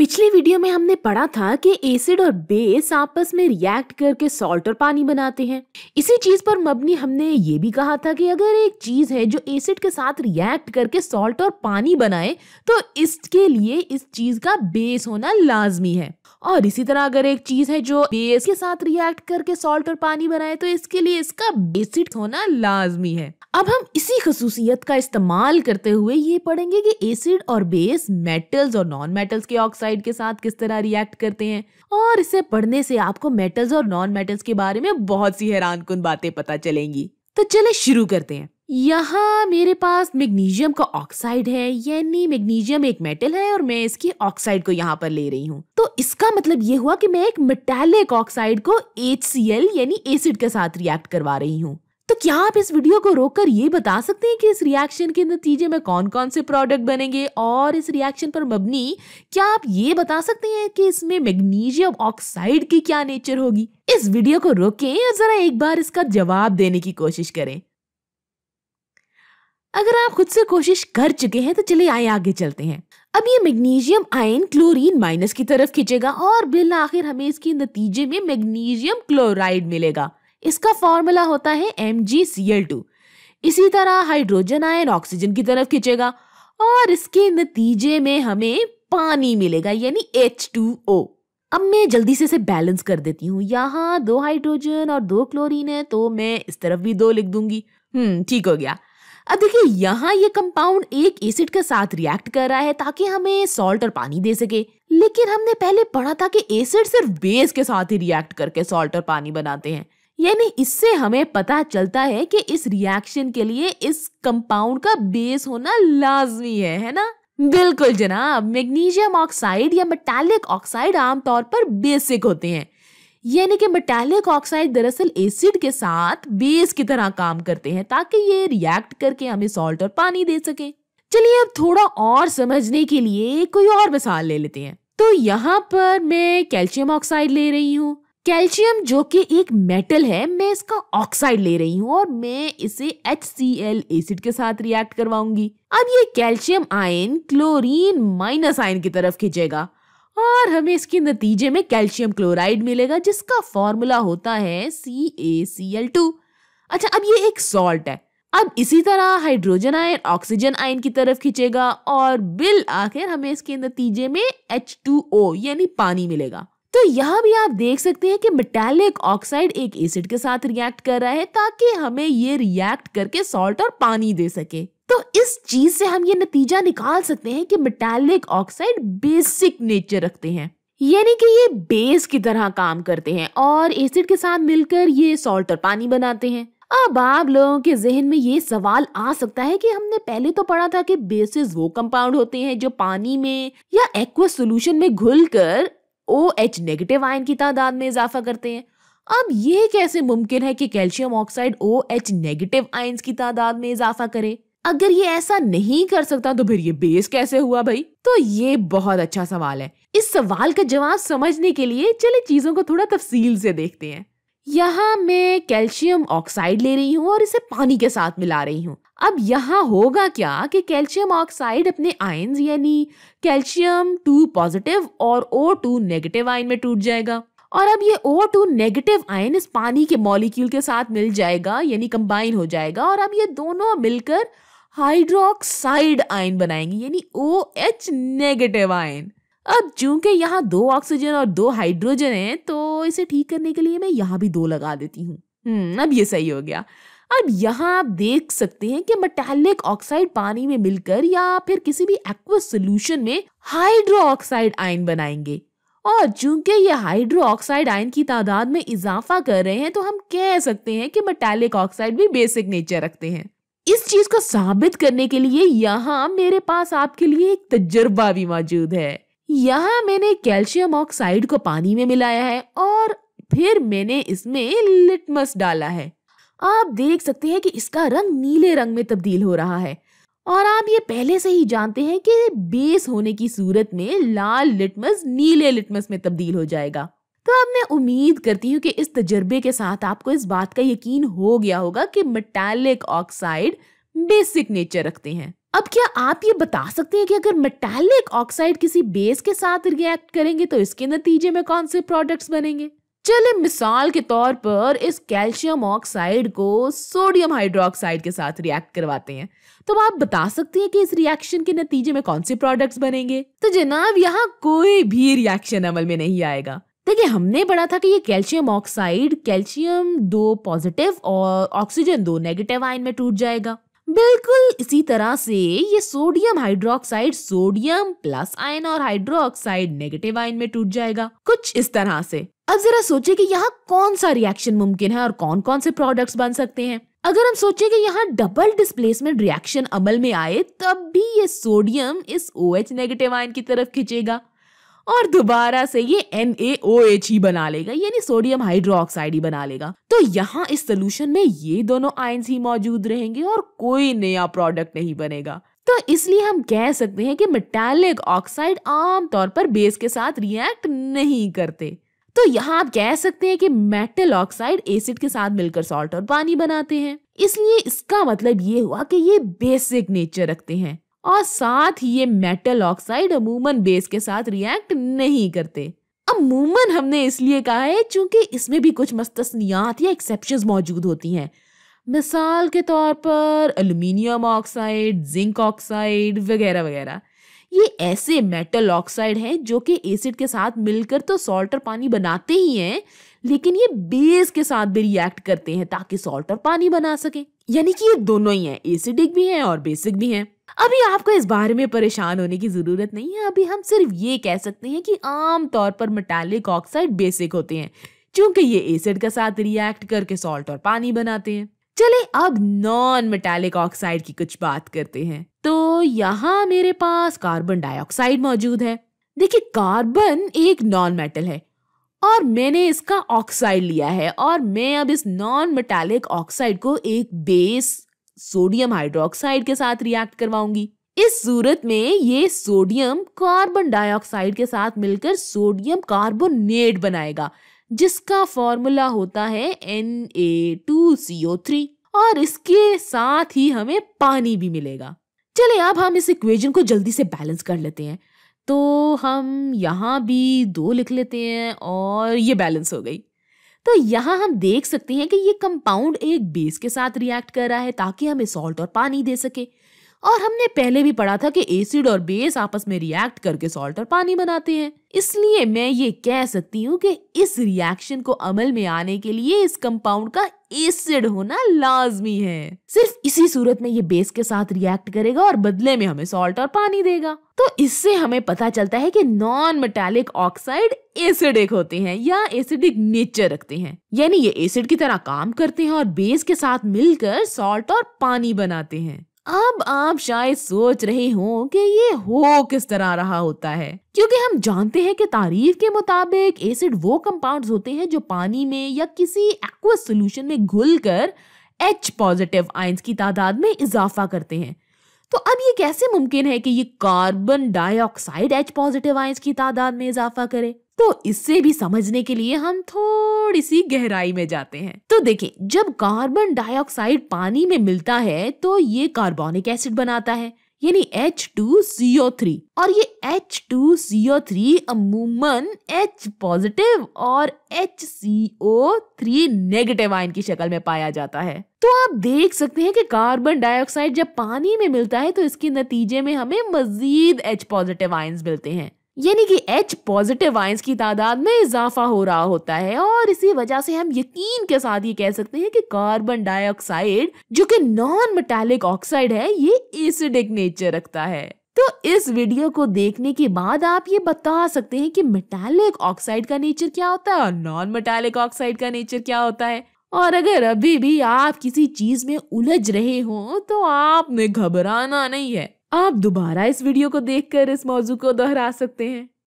पिछले वीडियो में हमने पढ़ा था कि एसिड और बेस आपस में रिएक्ट करके सॉल्ट और पानी बनाते हैं इसी चीज पर मबनी हमने ये भी कहा था कि अगर एक चीज है जो एसिड के साथ रिएक्ट करके सॉल्ट और पानी बनाए तो इसके लिए इस चीज का बेस होना लाजमी है और इसी तरह अगर एक चीज है जो बेस के साथ रिएक्ट करके सॉल्ट और पानी बनाए तो इसके लिए इसका बेसिड होना लाजमी है अब हम इसी खसूसियत का इस्तेमाल करते हुए ये पढ़ेंगे कि एसिड और बेस मेटल्स और नॉन मेटल्स के ऑक्साइड के साथ किस तरह रिएक्ट करते हैं और इसे पढ़ने से आपको मेटल्स और नॉन मेटल्स के बारे में बहुत सी हैरान कन बातें पता चलेंगी तो चले शुरू करते हैं यहाँ मेरे पास मैग्नीशियम का ऑक्साइड है यानी मैग्नीशियम एक मेटल है और मैं इसकी ऑक्साइड को यहाँ पर ले रही हूँ तो इसका मतलब ये हुआ कि मैं एक मेटेलिक ऑक्साइड को एच यानी एसिड के साथ रिएक्ट करवा रही हूँ तो क्या आप इस वीडियो को रोककर ये बता सकते हैं कि इस रिएक्शन के नतीजे में कौन कौन से प्रोडक्ट बनेंगे और इस रिएक्शन पर मबनी क्या आप ये बता सकते हैं कि इसमें मैग्नीशियम ऑक्साइड की क्या नेचर होगी इस वीडियो को रोकें और जरा एक बार इसका जवाब देने की कोशिश करें अगर आप खुद से कोशिश कर चुके हैं तो चलिए आए आगे चलते हैं अब ये मैग्नीशियम आयन क्लोरीन माइनस की तरफ खींचेगा और बिल आखिर हमें इसके नतीजे में मैग्नीशियम क्लोराइड मिलेगा इसका फॉर्मूला होता है एम इसी तरह हाइड्रोजन आयन ऑक्सीजन की तरफ खींचेगा और इसके नतीजे में हमें पानी मिलेगा यानी एच टू ओ अब मैं जल्दी से इसे बैलेंस कर देती हूँ यहाँ दो हाइड्रोजन और दो क्लोरीन है तो मैं इस तरफ भी दो लिख दूंगी हम्म ठीक हो गया अब देखिए यहाँ ये कंपाउंड एक एसिड के साथ रिएक्ट कर रहा है ताकि हमें सॉल्ट और पानी दे सके लेकिन हमने पहले पढ़ा था कि एसिड सिर्फ बेस के साथ ही रिएक्ट करके सॉल्ट और पानी बनाते हैं यानी इससे हमें पता चलता है कि इस रिएक्शन के लिए इस कंपाउंड का बेस होना लाजमी है है ना बिल्कुल जनाब मैग्नीशियम ऑक्साइड या मेटालिक ऑक्साइड आमतौर पर बेसिक होते हैं यानी कि मेटालिक ऑक्साइड दरअसल एसिड के साथ बेस की तरह काम करते हैं ताकि ये रिएक्ट करके हमें सॉल्ट और पानी दे सके चलिए अब थोड़ा और समझने के लिए कोई और मिसाल ले लेते हैं तो यहाँ पर मैं कैल्शियम ऑक्साइड ले रही हूँ कैल्शियम जो कि एक मेटल है मैं इसका ऑक्साइड ले रही हूँ और मैं इसे एच एसिड के साथ रिएक्ट करवाऊंगी अब ये calcium ion chlorine minus ion की तरफ खींचेगा और हमें इसके नतीजे में कैल्शियम क्लोराइड मिलेगा जिसका फॉर्मूला होता है सी ए सी एल टू अच्छा अब ये एक सॉल्ट है अब इसी तरह हाइड्रोजन आयन ऑक्सीजन आयन की तरफ खींचेगा और बिल आखिर हमें इसके नतीजे में एच टू ओ यानी पानी मिलेगा तो यहाँ भी आप देख सकते हैं कि मेटालिक ऑक्साइड एक एसिड के साथ रिएक्ट कर रहा है ताकि हमें ये रिएक्ट करके सॉल्ट और पानी दे सके तो इस चीज से हम ये नतीजा निकाल सकते हैं कि मेटालिक ऑक्साइड बेसिक नेचर रखते हैं यानी कि ये बेस की तरह काम करते हैं और एसिड के साथ मिलकर ये सॉल्ट और पानी बनाते हैं अब आप लोगों के जहन में ये सवाल आ सकता है कि हमने पहले तो पढ़ा था कि बेसिस वो कंपाउंड होते हैं जो पानी में या एक्वा सोल्यूशन में घुल कर ओ एच नेगेटिव आयन की तादाद में इजाफा करते हैं अब ये कैसे मुमकिन है कि calcium oxide O H negative ion की तादाद में इजाफा करे अगर ये ऐसा नहीं कर सकता तो फिर ये बेस कैसे हुआ भाई तो ये बहुत अच्छा सवाल है इस सवाल का जवाब समझने के लिए चले चीजों को थोड़ा तफसील से देखते हैं यहाँ मैं कैल्शियम ऑक्साइड ले रही हूँ और इसे पानी के साथ मिला रही हूँ अब यहाँ होगा क्या कि कैल्शियम ऑक्साइड अपने आयंस यानी कैल्शियम टू पॉजिटिव और ओ टू नेगेटिव आयन में टूट जाएगा और अब ये ओ टू नेगेटिव आयन इस पानी के मॉलिक्यूल के साथ मिल जाएगा यानी कंबाइन हो जाएगा और अब ये दोनों मिलकर हाइड्रोक्साइड आयन बनाएंगे यानी ओ एच नेगेटिव आयन अब चूंकि यहाँ दो ऑक्सीजन और दो हाइड्रोजन है तो इसे ठीक करने के लिए मैं यहाँ भी दो लगा देती हूँ हम्म, अब ये सही हो गया अब यहाँ आप देख सकते हैं कि मेटालिक ऑक्साइड पानी में मिलकर या फिर किसी भी एक्व सोल्यूशन में हाइड्रो ऑक्साइड आयन बनाएंगे और चूंकि ये हाइड्रो ऑक्साइड आयन की तादाद में इजाफा कर रहे हैं तो हम कह सकते हैं कि मेटालिक ऑक्साइड भी बेसिक नेचर रखते हैं इस चीज को साबित करने के लिए यहाँ मेरे पास आपके लिए एक तजुर्बा भी मौजूद है यहाँ मैंने कैल्शियम ऑक्साइड को पानी में मिलाया है और फिर मैंने इसमें लिटमस डाला है आप देख सकते हैं कि इसका रंग नीले रंग में तब्दील हो रहा है और आप ये पहले से ही जानते हैं कि बेस होने की सूरत में लाल लिटमस नीले लिटमस में तब्दील हो जाएगा तो अब मैं उम्मीद करती हूँ कि इस तजर्बे के साथ आपको इस बात का यकीन हो गया होगा कि मेटालिक ऑक्साइड बेसिक नेचर रखते हैं अब क्या आप ये बता सकते हैं कि अगर मेटालिक ऑक्साइड किसी बेस के साथ रिएक्ट करेंगे तो इसके नतीजे में कौन से प्रोडक्ट्स बनेंगे चले मिसाल के तौर पर इस कैल्शियम ऑक्साइड को सोडियम हाइड्रोक्साइड के साथ रिएक्ट करवाते हैं तो आप बता सकते हैं कि इस रिएक्शन के नतीजे में कौन से प्रोडक्ट्स बनेंगे तो जनाब यहाँ कोई भी रिएक्शन अमल में नहीं आएगा देखिए हमने पढ़ा था कि ये कैल्शियम ऑक्साइड कैल्शियम दो पॉजिटिव और ऑक्सीजन दो नेगेटिव आयन में टूट जाएगा बिल्कुल इसी तरह से ये sodium hydroxide sodium plus ion और हाइड्रोक्साइड नेगेटिव आयन में टूट जाएगा कुछ इस तरह से अब जरा सोचे कि यहाँ कौन सा रिएक्शन मुमकिन है और कौन कौन से प्रोडक्ट्स बन सकते हैं अगर हम सोचे कि यहाँ डबल डिस्प्लेसमेंट रिएक्शन अमल में आए तब भी ये सोडियम इस ओ OH नेगेटिव आयन की तरफ खिंचेगा और दोबारा से ये एन ही बना लेगा यानी सोडियम हाइड्रोक्साइड ही बना लेगा तो यहाँ इस सोल्यूशन में ये दोनों आयंस ही मौजूद रहेंगे और कोई नया प्रोडक्ट नहीं बनेगा तो इसलिए हम कह सकते हैं कि मेटालिक ऑक्साइड आमतौर पर बेस के साथ रिएक्ट नहीं करते तो यहाँ आप कह सकते हैं कि मेटल ऑक्साइड एसिड के साथ मिलकर सॉल्ट और पानी बनाते हैं इसलिए इसका मतलब ये हुआ कि ये बेसिक नेचर रखते हैं और साथ ही ये मेटल ऑक्साइड अमूमन बेस के साथ रिएक्ट नहीं करते अमूमन हमने इसलिए कहा है क्योंकि इसमें भी कुछ मस्तस्नियात या एक्सेप्शन मौजूद होती हैं मिसाल के तौर पर अलूमिनियम ऑक्साइड जिंक ऑक्साइड वगैरह वगैरह ये ऐसे मेटल ऑक्साइड हैं जो कि एसिड के साथ मिलकर तो सॉल्ट और पानी बनाते ही हैं लेकिन ये बेस के साथ भी रिएक्ट करते हैं ताकि सॉल्ट और पानी बना सकें यानी कि ये दोनों ही हैं एसिडिक भी हैं और बेसिक भी हैं अभी आपको इस बारे में परेशान होने की ज़रूरत नहीं है अभी हम सिर्फ ये कह सकते हैं कि आम तौर पर मेटालिक ऑक्साइड बेसिक होते हैं क्योंकि ये एसिड के साथ रिएक्ट करके सॉल्ट और पानी बनाते हैं चले अब नॉन मेटालिक ऑक्साइड की कुछ बात करते हैं तो यहाँ मेरे पास कार्बन डाइऑक्साइड मौजूद है देखिए कार्बन एक नॉन मेटल है और मैंने इसका ऑक्साइड लिया है और मैं अब इस नॉन मेटालिक ऑक्साइड को एक बेस सोडियम हाइड्रोक्साइड के साथ रिएक्ट करवाऊंगी इस सूरत में ये सोडियम कार्बन डाइऑक्साइड के साथ मिलकर सोडियम कार्बोनेट बनाएगा जिसका फॉर्मूला होता है Na2CO3 और इसके साथ ही हमें पानी भी मिलेगा चले अब हम इस इक्वेशन को जल्दी से बैलेंस कर लेते हैं तो हम यहाँ भी दो लिख लेते हैं और ये बैलेंस हो गई तो यहाँ हम देख सकते हैं कि ये कंपाउंड एक बेस के साथ रिएक्ट कर रहा है ताकि हमें सॉल्ट और पानी दे सके और हमने पहले भी पढ़ा था कि एसिड और बेस आपस में रिएक्ट करके सॉल्ट और पानी बनाते हैं इसलिए मैं ये कह सकती हूँ कि इस रिएक्शन को अमल में आने के लिए इस कंपाउंड का एसिड होना लाजमी है सिर्फ इसी सूरत में ये बेस के साथ रिएक्ट करेगा और बदले में हमें सॉल्ट और पानी देगा तो इससे हमें पता चलता है कि नॉन मेटालिक ऑक्साइड एसिडिक होते हैं या एसिडिक नेचर रखते हैं यानी ये एसिड की तरह काम करते हैं और बेस के साथ मिलकर सॉल्ट और पानी बनाते हैं अब आप शायद सोच रहे हो कि ये हो किस तरह रहा होता है क्योंकि हम जानते हैं कि तारीफ के मुताबिक एसिड वो कंपाउंड्स होते हैं जो पानी में या किसी एक्वस सॉल्यूशन में घुलकर एच पॉजिटिव आयंस की तादाद में इजाफा करते हैं तो अब ये कैसे मुमकिन है कि ये carbon dioxide H positive ions की तादाद में इजाफा करे तो इससे भी समझने के लिए हम थोड़ी सी गहराई में जाते हैं तो देखिए जब कार्बन डाइऑक्साइड पानी में मिलता है तो ये कार्बोनिक एसिड बनाता है यानी H2CO3 और ये H2CO3 अमूमन H पॉजिटिव और HCO3 नेगेटिव आयन की शक्ल में पाया जाता है तो आप देख सकते हैं कि कार्बन डाइऑक्साइड जब पानी में मिलता है तो इसके नतीजे में हमें मजीद H पॉजिटिव आयन मिलते हैं यानी कि एच पॉजिटिव आयंस की तादाद में इजाफा हो रहा होता है और इसी वजह से हम यकीन के साथ ये कह सकते हैं कि कार्बन डाइऑक्साइड जो कि नॉन मेटालिक ऑक्साइड है ये एसिडिक नेचर रखता है तो इस वीडियो को देखने के बाद आप ये बता सकते हैं कि मेटालिक ऑक्साइड का नेचर क्या होता है और नॉन मेटालिक ऑक्साइड का नेचर क्या होता है और अगर अभी भी आप किसी चीज में उलझ रहे हो तो आपने घबराना नहीं है आप दोबारा इस वीडियो को देखकर इस मौजू को दोहरा सकते हैं